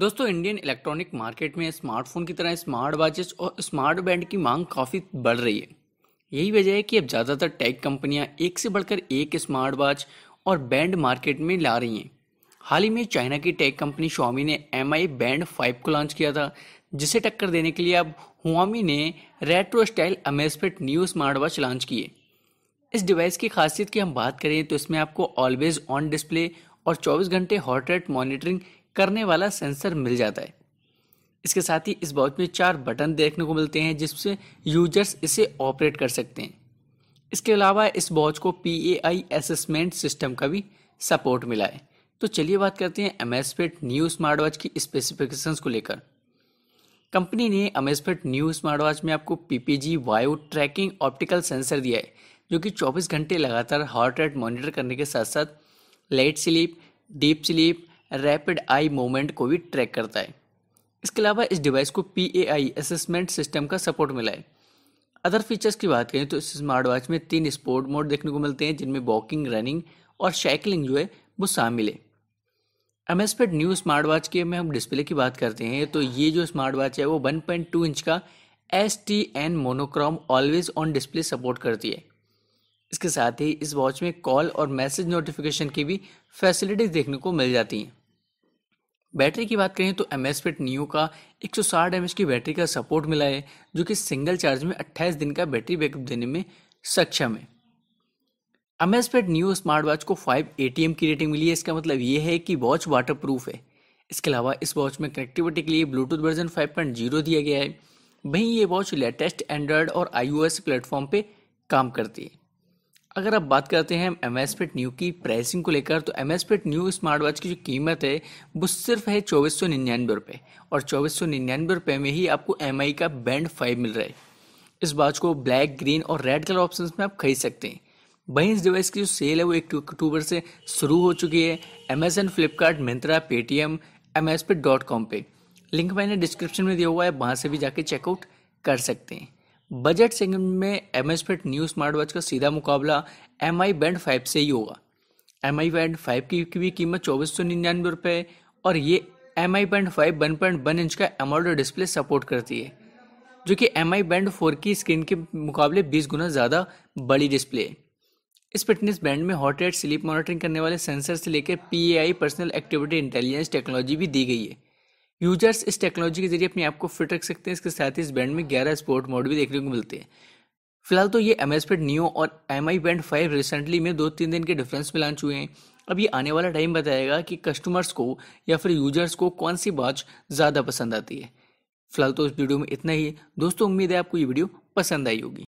दोस्तों Indian electronic market में smartphone की तरह स्मार्ट वॉचेस और स्मार्ट बैंड की मांग काफ़ी बढ़ रही है यही वजह है कि अब ज़्यादातर टेक कंपनियां एक से बढ़कर एक स्मार्ट वॉच और बैंड मार्केट में ला रही हैं हाल ही में चाइना की टेक कंपनी शॉमी ने एम आई बैंड फाइव को लॉन्च किया था जिसे टक्कर देने के लिए अब हुआमी ने retro style Amazfit new smart watch launch किए इस डिवाइस की खासियत की हम बात करें तो इसमें आपको ऑलवेज ऑन डिस्प्ले और 24 घंटे हॉट रेट मॉनिटरिंग करने वाला सेंसर मिल जाता है इसके साथ ही इस वॉच में चार बटन देखने को मिलते हैं जिससे यूजर्स इसे ऑपरेट कर सकते हैं इसके अलावा इस वॉच को P A I assessment system का भी सपोर्ट मिला है तो चलिए बात करते हैं अमेजफिट न्यू स्मार्ट वॉच की स्पेसिफिकेशंस को लेकर कंपनी ने अमेजफिट न्यू स्मार्ट वॉच में आपको पीपीजी वायु ट्रैकिंग ऑप्टिकल सेंसर दिया है जो कि 24 घंटे लगातार हार्ट रेट मॉनिटर करने के साथ साथ light sleep deep sleep rapid eye movement को भी ट्रैक करता है इसके अलावा इस डिवाइस को P A I assessment system का सपोर्ट मिला है अदर फीचर्स की बात करें तो इस स्मार्ट वॉच में तीन स्पोर्ट मोड देखने को मिलते हैं जिनमें वॉकिंग रनिंग और साइकिलिंग जो है वो शामिल है M S paid new smart watch के में हम डिस्प्ले की बात करते हैं तो ये जो स्मार्ट वॉच है वो 1.2 इंच का S T N monochrome always on display support करती है इसके साथ ही इस वॉच में कॉल और मैसेज नोटिफिकेशन की भी फैसिलिटीज देखने को मिल जाती हैं बैटरी की बात करें तो एम एस फिट न्यू का एक सौ साठ एम एच की बैटरी का सपोर्ट मिला है जो कि सिंगल चार्ज में अट्ठाईस दिन का बैटरी बैकअप देने में सक्षम है Amazfit new smart watch को फाइव ए टी एम की रेटिंग मिली है इसका मतलब ये है कि वॉच वाटर प्रूफ है इसके अलावा इस वॉच में कनेक्टिविटी के लिए Bluetooth version five point zero दिया गया है वहीं ये वॉच लेटेस्ट एंड्रॉयड और आई ओ एस प्लेटफॉर्म पर काम करती है अगर आप बात करते हैं एम एस पेट न्यू की प्राइसिंग को लेकर तो Amazfit new smart watch की जो कीमत है वो सिर्फ है चौबीस सौ निन्यानवे रुपये और चौबीस सौ निन्यानवे रुपये में ही आपको एम आई का बैंड फाइव मिल रहा है इस वॉच को ब्लैक ग्रीन और रेड कलर ऑप्शन में आप खरीद सकते हैं वहीं इस डिवाइस की जो सेल है वो एक अक्टूबर से शुरू हो चुकी है Amazon Flipkart Myntra Paytm Amazfit dot com पर लिंक मैंने डिस्क्रिप्शन में दिया हुआ है वहाँ से भी जाके चेकआउट कर सकते हैं बजट सेगमेंट में Amazfit new smart watch का सीधा मुकाबला एम आई बैंड फाइव से ही होगा एम आई बैंड फाइव की भी कीमत चौबीस सौ निन्यानवे रुपये और ये M I band five one point one inch का एमोल्ड डिस्प्ले सपोर्ट करती है जो कि एम आई बैंड फोर की स्क्रीन के मुकाबले बीस गुना ज़्यादा बड़ी डिस्प्ले है इस फिटनेस बैंड में हॉट रेट स्लीप मॉनिटरिंग करने वाले सेंसर से लेकर P A I personal activity intelligence technology भी दी गई है यूजर्स इस टेक्नोलॉजी के जरिए अपने आप को फिट रख सकते हैं इसके साथ ही इस बैंड में ग्यारह स्पोर्ट मोड भी देखने को मिलते हैं फिलहाल तो ये एम एस पेड न्यू और M I band five recently में दो तीन दिन के डिफरेंस में लॉन्च हुए हैं अब ये आने वाला टाइम बताएगा कि कस्टमर्स को या फिर यूजर्स को कौन सी वॉच ज़्यादा पसंद आती है फिलहाल तो इस वीडियो में इतना ही दोस्तों उम्मीद है आपको ये वीडियो पसंद आई होगी